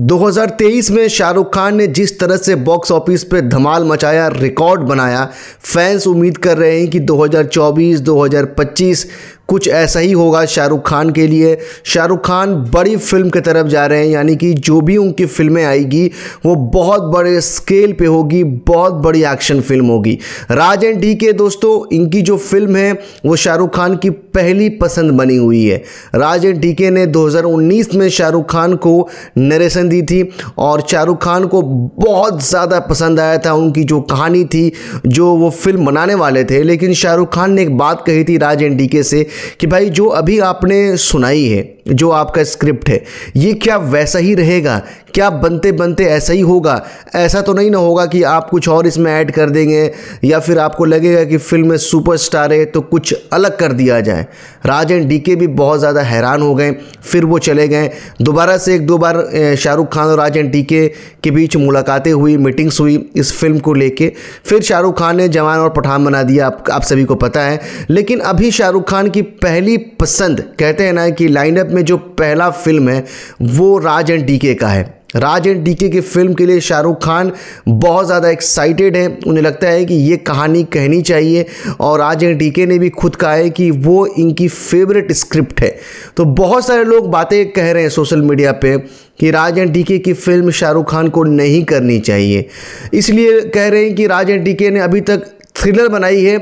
2023 में शाहरुख खान ने जिस तरह से बॉक्स ऑफिस पर धमाल मचाया रिकॉर्ड बनाया फैंस उम्मीद कर रहे हैं कि 2024, 2025 कुछ ऐसा ही होगा शाहरुख खान के लिए शाहरुख खान बड़ी फिल्म की तरफ जा रहे हैं यानी कि जो भी उनकी फिल्में आएगी वो बहुत बड़े स्केल पे होगी बहुत बड़ी एक्शन फिल्म होगी राज एंड डी के दोस्तों इनकी जो फिल्म है वो शाहरुख खान की पहली पसंद बनी हुई है राज एंड डी के ने 2019 में शाहरुख खान को नरेशन दी थी और शाहरुख खान को बहुत ज़्यादा पसंद आया था उनकी जो कहानी थी जो वो फिल्म बनाने वाले थे लेकिन शाहरुख खान ने एक बात कही थी राज एंड डी के से कि भाई जो अभी आपने सुनाई है जो आपका स्क्रिप्ट है ये क्या वैसा ही रहेगा क्या बनते बनते ऐसा ही होगा ऐसा तो नहीं ना होगा कि आप कुछ और इसमें ऐड कर देंगे या फिर आपको लगेगा कि फिल्म में सुपरस्टार है तो कुछ अलग कर दिया जाए राज एंड के भी बहुत ज़्यादा हैरान हो गए फिर वो चले गए दोबारा से एक दो बार शाहरुख खान और राज एंड डी के, के बीच मुलाकातें हुई मीटिंग्स हुई इस फिल्म को लेके फिर शाहरुख खान ने जवान और पठान बना दिया आप, आप सभी को पता है लेकिन अभी शाहरुख खान की पहली पसंद कहते हैं ना कि लाइनअप में जो पहला फिल्म है वो राज एंड डीके का है राज एंड डीके की फिल्म के लिए शाहरुख खान बहुत ज़्यादा एक्साइटेड हैं उन्हें लगता है कि ये कहानी कहनी चाहिए और राज एंड डीके ने भी खुद कहा है कि वो इनकी फेवरेट स्क्रिप्ट है तो बहुत सारे लोग बातें कह रहे हैं सोशल मीडिया पे कि राज एंड डीके की फिल्म शाहरुख खान को नहीं करनी चाहिए इसलिए कह रहे हैं कि राज एंड डीके ने अभी तक थ्रिलर बनाई है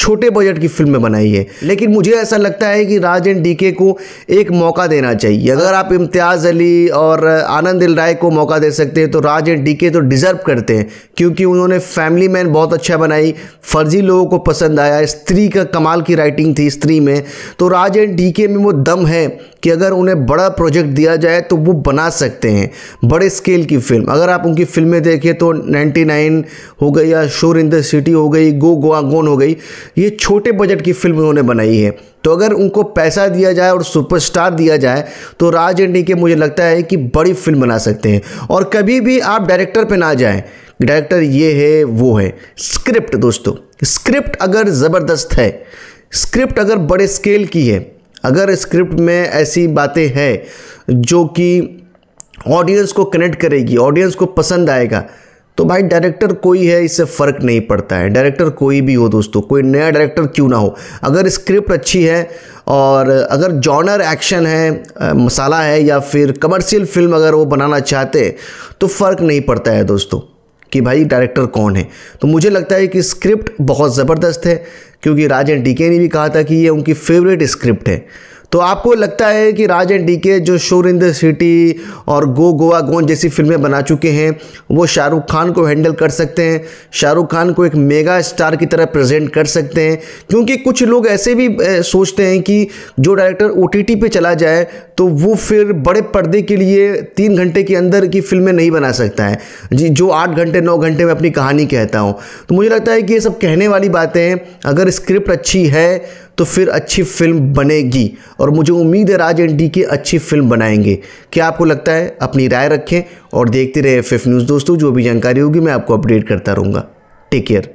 छोटे बजट की फिल्में बनाई है लेकिन मुझे ऐसा लगता है कि राज एंड डी के को एक मौका देना चाहिए अगर आप इम्तियाज़ अली और आनंद दिल राय को मौका दे सकते हैं तो राज एंड डी के तो डिज़र्व करते हैं क्योंकि उन्होंने फैमिली मैन बहुत अच्छा बनाई फर्जी लोगों को पसंद आया स्त्री का कमाल की राइटिंग थी स्त्री में तो राज एंड डी के में वो दम है कि अगर उन्हें बड़ा प्रोजेक्ट दिया जाए तो वो बना सकते हैं बड़े स्केल की फिल्म अगर आप उनकी फिल्में देखें तो 99 हो गई या शोर इन द सिटी हो गई गो गोन हो गई ये छोटे बजट की फिल्म उन्होंने बनाई है तो अगर उनको पैसा दिया जाए और सुपरस्टार दिया जाए तो राज के मुझे लगता है कि बड़ी फिल्म बना सकते हैं और कभी भी आप डायरेक्टर पे ना जाएं डायरेक्टर ये है वो है स्क्रिप्ट दोस्तों स्क्रिप्ट अगर ज़बरदस्त है स्क्रिप्ट अगर बड़े स्केल की है अगर स्क्रिप्ट में ऐसी बातें हैं जो कि ऑडियंस को कनेक्ट करेगी ऑडियंस को पसंद आएगा तो भाई डायरेक्टर कोई है इससे फ़र्क नहीं पड़ता है डायरेक्टर कोई भी हो दोस्तों कोई नया डायरेक्टर क्यों ना हो अगर स्क्रिप्ट अच्छी है और अगर जॉनर एक्शन है मसाला है या फिर कमर्शियल फिल्म अगर वो बनाना चाहते तो फ़र्क नहीं पड़ता है दोस्तों कि भाई डायरेक्टर कौन है तो मुझे लगता है कि स्क्रिप्ट बहुत ज़बरदस्त है क्योंकि राजन डीके ने भी कहा था कि ये उनकी फेवरेट स्क्रिप्ट है तो आपको लगता है कि राज एंड डी के जो शोर इन द सिटी और गो गोवा गोन जैसी फिल्में बना चुके हैं वो शाहरुख खान को हैंडल कर सकते हैं शाहरुख खान को एक मेगा स्टार की तरह प्रेजेंट कर सकते हैं क्योंकि कुछ लोग ऐसे भी सोचते हैं कि जो डायरेक्टर ओ टी पे चला जाए तो वो फिर बड़े पर्दे के लिए तीन घंटे के अंदर की फिल्में नहीं बना सकता है जी जो आठ घंटे नौ घंटे में अपनी कहानी कहता हूँ तो मुझे लगता है कि ये सब कहने वाली बातें अगर स्क्रिप्ट अच्छी है तो फिर अच्छी फिल्म बनेगी और मुझे उम्मीद है राज एंड डी के अच्छी फिल्म बनाएंगे क्या आपको लगता है अपनी राय रखें और देखते रहे एफ न्यूज़ दोस्तों जो भी जानकारी होगी मैं आपको अपडेट करता रहूँगा टेक केयर